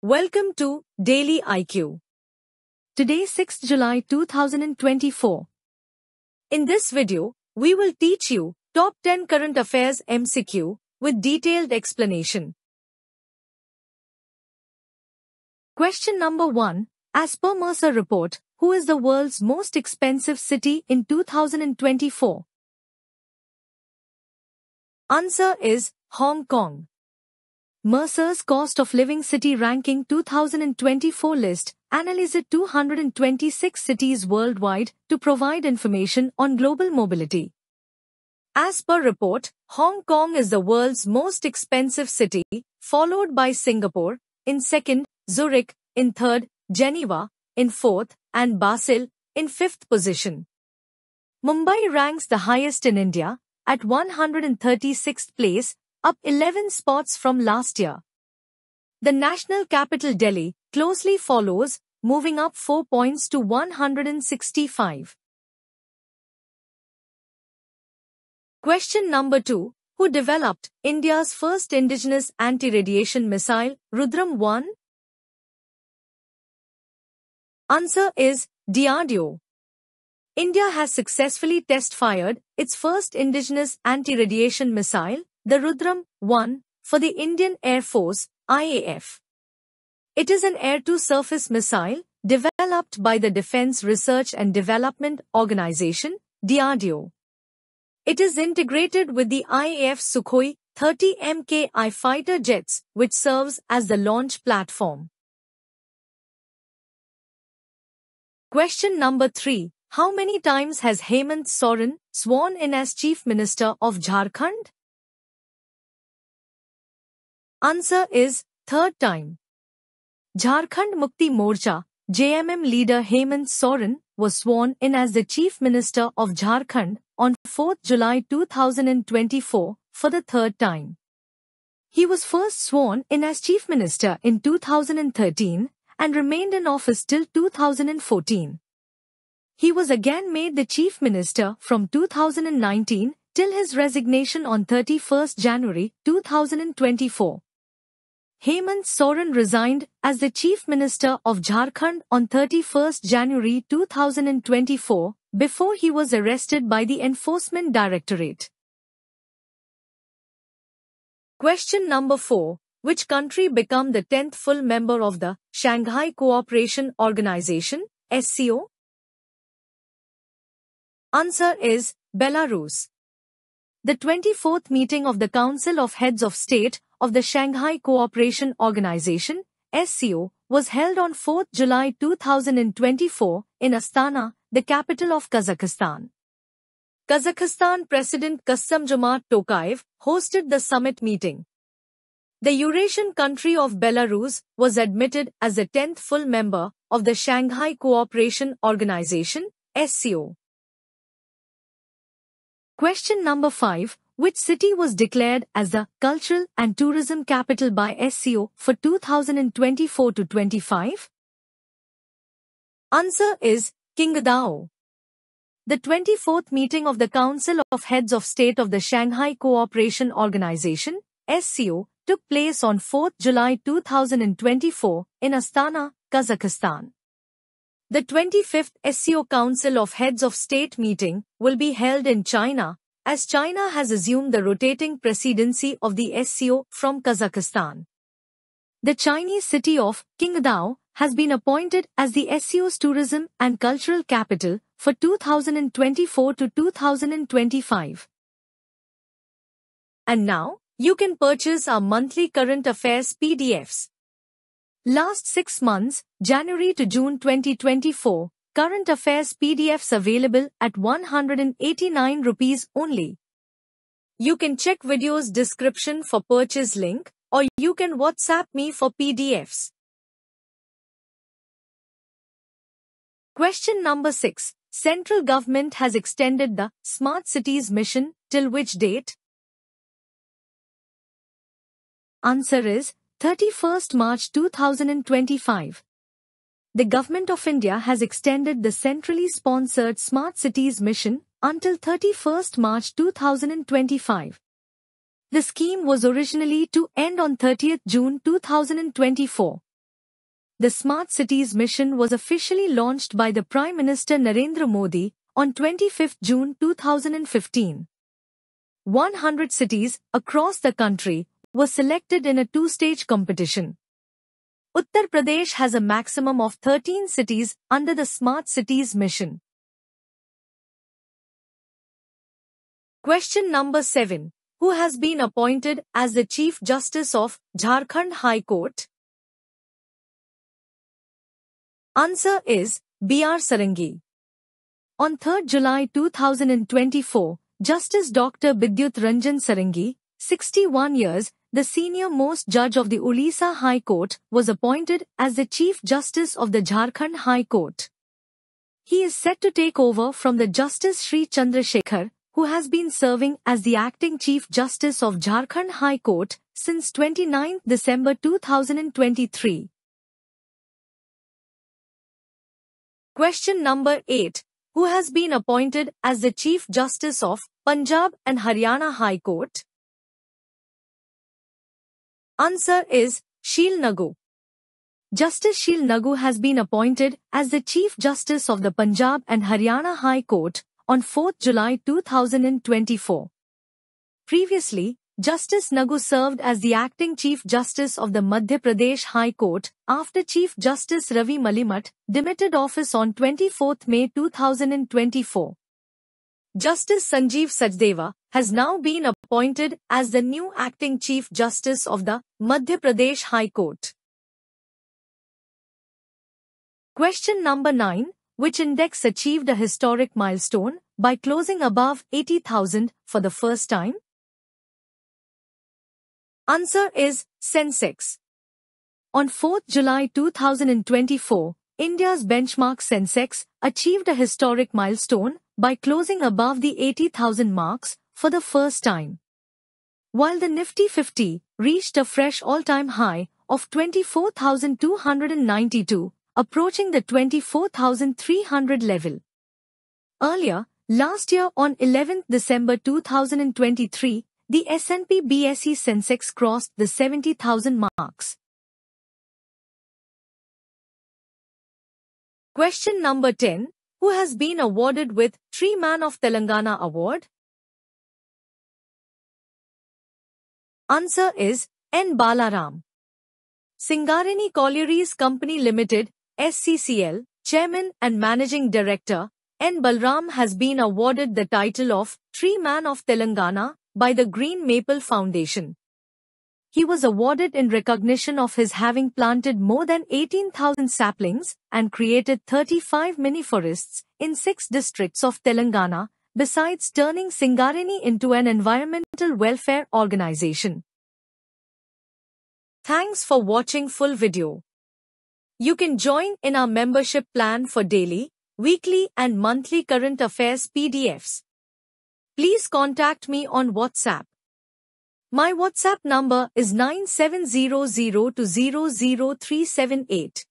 Welcome to Daily IQ. Today 6th July 2024. In this video, we will teach you Top 10 Current Affairs MCQ with detailed explanation. Question number 1. As per Mercer report, who is the world's most expensive city in 2024? Answer is Hong Kong. Mercer's Cost of Living City Ranking 2024 list analyzed 226 cities worldwide to provide information on global mobility. As per report, Hong Kong is the world's most expensive city, followed by Singapore, in second, Zurich, in third, Geneva, in fourth, and Basel, in fifth position. Mumbai ranks the highest in India, at 136th place, up 11 spots from last year. The national capital Delhi closely follows, moving up 4 points to 165. Question number 2. Who developed India's first indigenous anti-radiation missile, Rudram-1? Answer is DRDO. India has successfully test-fired its first indigenous anti-radiation missile, the Rudram 1 for the Indian Air Force, IAF. It is an air-to-surface missile developed by the Defense Research and Development Organization, DRDO. It is integrated with the IAF Sukhoi 30 MKI fighter jets, which serves as the launch platform. Question number 3. How many times has Hemant Soren sworn in as Chief Minister of Jharkhand? Answer is third time. Jharkhand Mukti Morcha, JMM leader Hemant Soren was sworn in as the Chief Minister of Jharkhand on 4 July 2024 for the third time. He was first sworn in as Chief Minister in 2013 and remained in office till 2014. He was again made the Chief Minister from 2019 till his resignation on 31 January 2024. Hemant Soren resigned as the Chief Minister of Jharkhand on 31 January 2024 before he was arrested by the Enforcement Directorate. Question number 4. Which country became the 10th full member of the Shanghai Cooperation Organization, SCO? Answer is Belarus. The 24th meeting of the Council of Heads of State of the Shanghai Cooperation Organization, SCO, was held on 4 July 2024 in Astana, the capital of Kazakhstan. Kazakhstan President Kassam Jomart Tokayev hosted the summit meeting. The Eurasian country of Belarus was admitted as the 10th full member of the Shanghai Cooperation Organization, SCO. Question number 5 which city was declared as the cultural and tourism capital by SEO for 2024 to 25? Answer is Qingdao. The 24th meeting of the Council of Heads of State of the Shanghai Cooperation Organization, SCO, took place on 4 July 2024 in Astana, Kazakhstan. The 25th SCO Council of Heads of State meeting will be held in China as China has assumed the rotating presidency of the SCO from Kazakhstan. The Chinese city of Qingdao has been appointed as the SCO's tourism and cultural capital for 2024 to 2025. And now, you can purchase our monthly current affairs PDFs. Last six months, January to June 2024, Current Affairs PDFs available at 189 rupees only. You can check video's description for purchase link or you can WhatsApp me for PDFs. Question number 6. Central government has extended the Smart Cities mission till which date? Answer is 31st March 2025. The Government of India has extended the centrally sponsored Smart Cities Mission until 31 March 2025. The scheme was originally to end on 30 June 2024. The Smart Cities Mission was officially launched by the Prime Minister Narendra Modi on 25 June 2015. 100 cities across the country were selected in a two-stage competition. Uttar Pradesh has a maximum of 13 cities under the Smart Cities Mission. Question number 7. Who has been appointed as the Chief Justice of Jharkhand High Court? Answer is B.R. Sarangi. On 3 July 2024, Justice Dr. Bidyut Ranjan Sarangi, 61 years, the senior most judge of the Ulisa High Court, was appointed as the Chief Justice of the Jharkhand High Court. He is set to take over from the Justice Sri Chandrasekhar, who has been serving as the Acting Chief Justice of Jharkhand High Court since 29 December 2023. Question number 8. Who has been appointed as the Chief Justice of Punjab and Haryana High Court? Answer is Shil Nagu. Justice Shil Nagu has been appointed as the Chief Justice of the Punjab and Haryana High Court on 4 July 2024. Previously, Justice Nagu served as the acting Chief Justice of the Madhya Pradesh High Court after Chief Justice Ravi Malimat demitted office on 24 May 2024. Justice Sanjeev Sajdeva, has now been appointed as the new acting Chief Justice of the Madhya Pradesh High Court. Question number 9. Which index achieved a historic milestone by closing above 80,000 for the first time? Answer is Sensex. On 4 July 2024, India's benchmark Sensex achieved a historic milestone by closing above the 80,000 marks for the first time. While the Nifty 50 reached a fresh all-time high of 24,292, approaching the 24,300 level. Earlier, last year on 11 December 2023, the S&P BSE Sensex crossed the 70,000 marks. Question number 10. Who has been awarded with Tree Man of Telangana Award? Answer is N. Balaram. Singarini Collieries Company Limited, SCCL, Chairman and Managing Director, N. Balram has been awarded the title of Tree Man of Telangana by the Green Maple Foundation. He was awarded in recognition of his having planted more than 18,000 saplings and created 35 mini forests in six districts of Telangana, besides turning Singarini into an environmental welfare organization. Thanks for watching full video. You can join in our membership plan for daily, weekly and monthly current affairs PDFs. Please contact me on WhatsApp. My WhatsApp number is 9700200378.